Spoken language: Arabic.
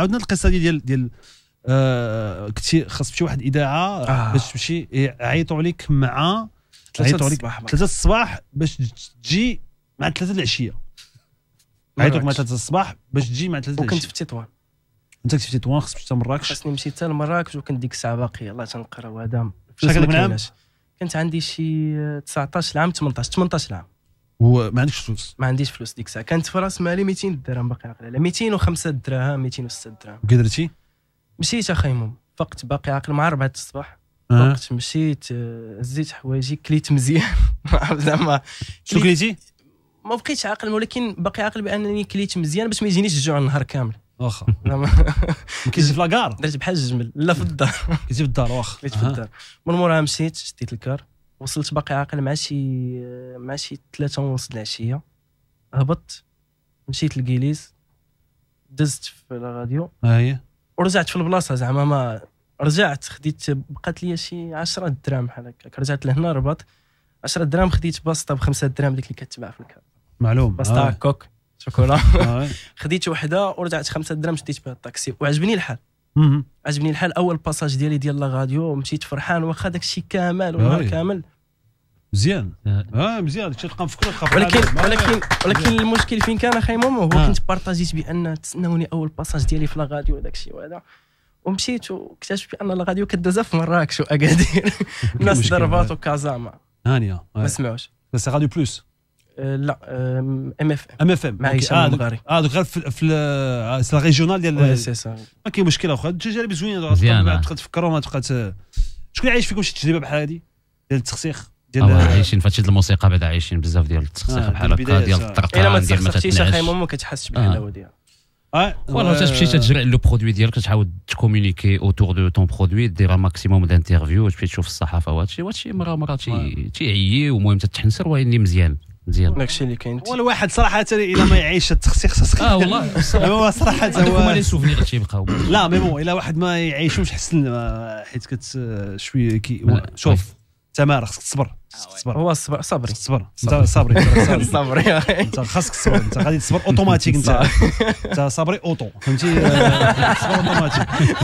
عاودنا القصه ديال ديال دي آه، كنتي خاص تمشي واحد الاذاعه آه. باش تمشي يعيطوا إيه، عليك مع ثلاثة عليك ثلاثة الصباح باش تجي مع ثلاثة العشية لك مع ثلاثة الصباح باش تجي مع ثلاثة العشية وكنت في تطوان انت كنت في تطوان خصك تمشي مراكش خاصني نمشي حتى لمراكش وكنت ديك الساعة باقي الله تنقرا وهذا شحال نعم. كنت عندي شي 19 عام 18 18 عام وما عندكش فلوس ما عنديش فلوس ديك الساعه كانت في راس مالي 200 درهم باقي على 205 درهم 206 درهم كي درتي مشيت اخيموم فقت باقي عاقل مع 4 الصباح أه. فقت مشيت هزيت آه، حوايجي كليت مزيان زعما شنو كليتي؟ ما بقيتش عاقل ولكن باقي عاقل بانني كليت مزيان باش ما يجينيش الجوع النهار كامل واخا زعما في لاكار درت بحال الجمل لا في الدار كنتي في الدار واخا كليت في الدار من موراها مشيت شديت الكار وصلت باقي عاقل مع شي مع شي ثلاثة ونص العشية هبطت مشيت لكيليز دزت في الراديو اييه ورجعت في البلاصة زعما ما رجعت خديت بقات لي شي 10 دراهم بحال هكاك رجعت لهنا رباط 10 دراهم خديت باسطة بخمسة دراهم ديك اللي كتباع في الكار معلوم باسطة آه. كوك شوكولا آه. خديت وحدة ورجعت خمسة دراهم شديت بها الطاكسي وعجبني الحال عجبني الحال اول باساج ديالي ديال لا غاديو مشيت فرحان واخا داكشي كامل آه. ونهار كامل مزيان اه, آه، مزيان تلقى مفكر ولكن ولكن ولكن المشكل فين كان اخي ماما هو آه. كنت بارطاجيت بان تسناوني اول باساج ديالي في لاغاديو وداك الشيء وهذا ومشيت واكتشفت بان لاغاديو غاديو كدازا في مراكش واكادير الناس ضربات وكازاما هانيه آه. ما سمعوش بس غاديو بلوس لا ام اف ام ام اف ام مع هشام اه دوك غير في في لا ريجيونال ديال سي سا ما كاين مشكله اخرى التجارب زوينه تبقى تفكروا ما تبقى شكون عايش فيكم شي تجربه بحال هذه ديال التخسيخ ديال عايشين فهادشي ديال الموسيقى بعدا عايشين بزاف ديال التسخيخ آه، بحال هكا ديال الطرطان ديال ما تتنعش اخي ما كتحسش بالحلاوه ديالها اه فوالا تمشي تجري لو برودوي ديالك تعاود تكومونيكي اوتور دو طون برودوي دير ماكسيموم دانترفيو تمشي تشوف الصحافه وهادشي وهادشي مره مره تيعيي ومهم تتحنسر واني مزيان مزيان داكشي اللي كاين هو الواحد صراحه الا ما يعيش التخسيخ خاص اه والله هو صراحه هو هما لي سوفنيغ اللي تيبقاو لا مي بون الا واحد ما يعيشوش حسن حيت كت شويه كي شوف طيب. تمارا خصك تصبر آه، تصبر هو صبر صبري صبر انت صبري صبري انت خاصك تصبر انت غادي تصبر اوتوماتيك انت انت صبري اوتو فهمتي صبر اوتوماتيك